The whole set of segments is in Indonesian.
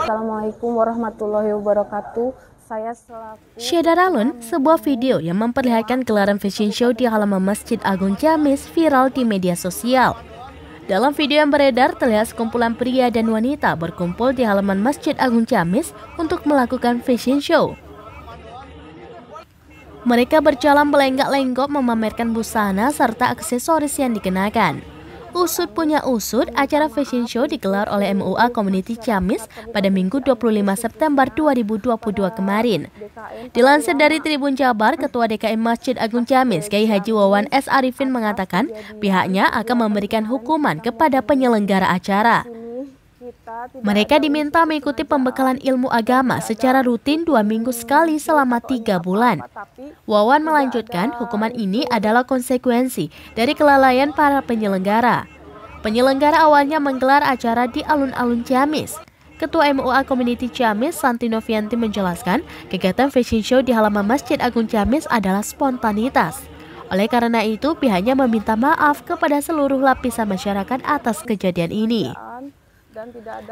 Assalamualaikum warahmatullahi wabarakatuh. Saya selaku Ralun, sebuah video yang memperlihatkan gelaran fashion show di halaman Masjid Agung Jamis viral di media sosial. Dalam video yang beredar terlihat sekumpulan pria dan wanita berkumpul di halaman Masjid Agung Jamis untuk melakukan fashion show. Mereka berjalan melenggak lenggok memamerkan busana serta aksesoris yang dikenakan. Usut punya usut, acara fashion show digelar oleh MUA Community Ciamis pada Minggu 25 September 2022 kemarin. Dilansir dari Tribun Jabar, Ketua DKI Masjid Agung Ciamis, Kyai Haji Wawan S. Arifin mengatakan pihaknya akan memberikan hukuman kepada penyelenggara acara. Mereka diminta mengikuti pembekalan ilmu agama secara rutin dua minggu sekali selama tiga bulan. Wawan melanjutkan, hukuman ini adalah konsekuensi dari kelalaian para penyelenggara. Penyelenggara awalnya menggelar acara di alun-alun Ciamis. Ketua MUA Community Ciamis, Santi Novianti menjelaskan, kegiatan fashion show di halaman Masjid Agung Ciamis adalah spontanitas. Oleh karena itu, pihaknya meminta maaf kepada seluruh lapisan masyarakat atas kejadian ini. Ya,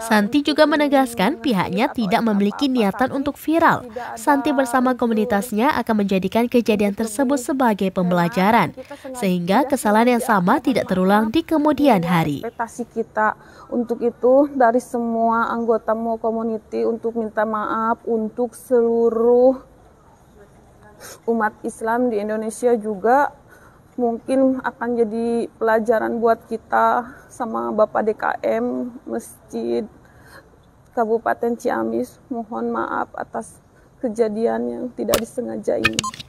Santi juga menegaskan pihaknya tidak memiliki niatan untuk viral. Santi bersama komunitasnya akan menjadikan kejadian tersebut sebagai pembelajaran, sehingga kesalahan yang sama tidak terulang di kemudian hari. kita untuk itu dari semua anggota mau Community untuk minta maaf untuk seluruh umat Islam di Indonesia juga mungkin akan jadi pelajaran buat kita sama Bapak DKM Masjid Kabupaten Ciamis. Mohon maaf atas kejadian yang tidak disengaja ini.